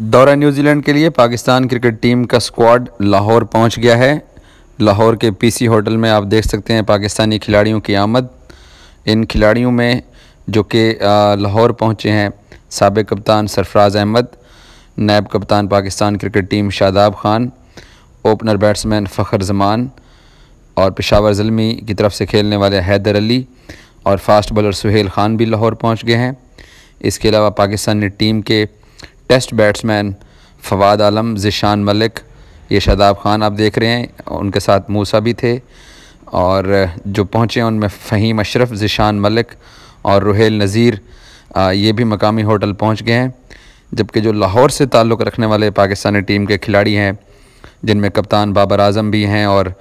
दौरा न्यूजीलैंड के लिए पाकिस्तान क्रिकेट टीम का स्क्वाड लाहौर पहुंच गया है लाहौर के पीसी होटल में आप देख सकते हैं पाकिस्तानी खिलाड़ियों की आमद इन खिलाड़ियों में जो कि लाहौर पहुंचे हैं सबक कप्तान सरफराज अहमद नायब कप्तान Pakistan cricket team Shadab Khan opener batsman Fakhar Zaman और पेशावर जलमी की तरफ से खेलने वाले हैदर अली और फास्ट बॉलर सुहेल खान भी लाहौर पहुँच गए हैं इसके अलावा पाकिस्तानी टीम के टेस्ट बैट्समैन फवाद आलम जिशान मलिक ये शादाब खान आप देख रहे हैं उनके साथ मूसा भी थे और जो पहुँचे उनमें फ़हीम अशरफ जिशान मलिक और रुहेल नज़ीर ये भी मकामी होटल पहुँच गए हैं जबकि जो लाहौर से ताल्लुक़ रखने वाले पाकिस्तानी टीम के खिलाड़ी हैं जिनमें कप्तान बाबर आजम भी हैं और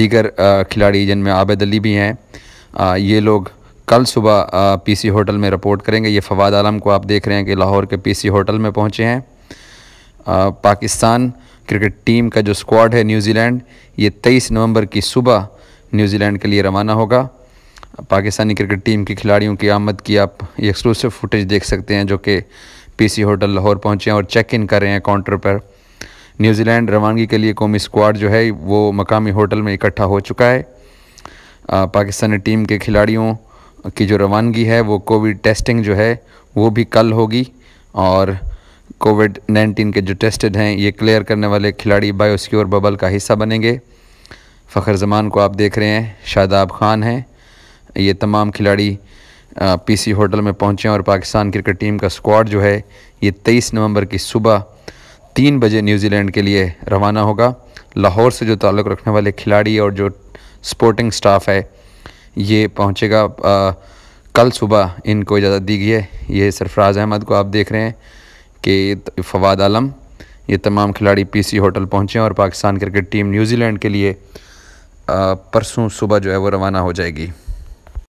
दीगर खिलाड़ी जिनमें आबद अली भी हैं ये लोग कल सुबह पीसी होटल में रिपोर्ट करेंगे ये फवाद आलम को आप देख रहे हैं कि लाहौर के पीसी होटल में पहुँचे हैं पाकिस्तान क्रिकेट टीम का जो स्क्वाड है न्यूजीलैंड ये 23 नवंबर की सुबह न्यूजीलैंड के लिए रवाना होगा पाकिस्तानी क्रिकेट टीम के खिलाड़ियों की आमद की आप एक्सक्लूसिव फुटेज देख सकते हैं जो कि सी होटल लाहौर पहुँचे हैं और चेक इन कर रहे हैं काउंटर पर न्यूजीलैंड रवानगी के लिए कौमी स्क्वाड जो है वो मकामी होटल में इकट्ठा हो चुका है पाकिस्तानी टीम के खिलाड़ियों की जो रवानगी है वो कोविड टेस्टिंग जो है वो भी कल होगी और कोविड नाइन्टीन के जो टेस्टेड हैं ये क्लियर करने वाले खिलाड़ी बायोसिक्योर बबल का हिस्सा बनेंगे फ़खर जमान को आप देख रहे हैं शादाब खान हैं ये तमाम खिलाड़ी पीसी होटल में पहुँचे और पाकिस्तान क्रिकेट टीम का स्क्वाड जो है ये तेईस नवंबर की सुबह तीन बजे न्यूजीलैंड के लिए रवाना होगा लाहौर से जो ताल्लुक़ रखने वाले खिलाड़ी और जो स्पोर्टिंग स्टाफ है ये पहुँचेगा कल सुबह इनको इजाज़त दी गई है ये सरफराज अहमद को आप देख रहे हैं कि फवाद आलम ये तमाम खिलाड़ी पीसी होटल पहुँचे और पाकिस्तान क्रिकेट टीम न्यूजीलैंड के लिए परसों सुबह जो है वो रवाना हो जाएगी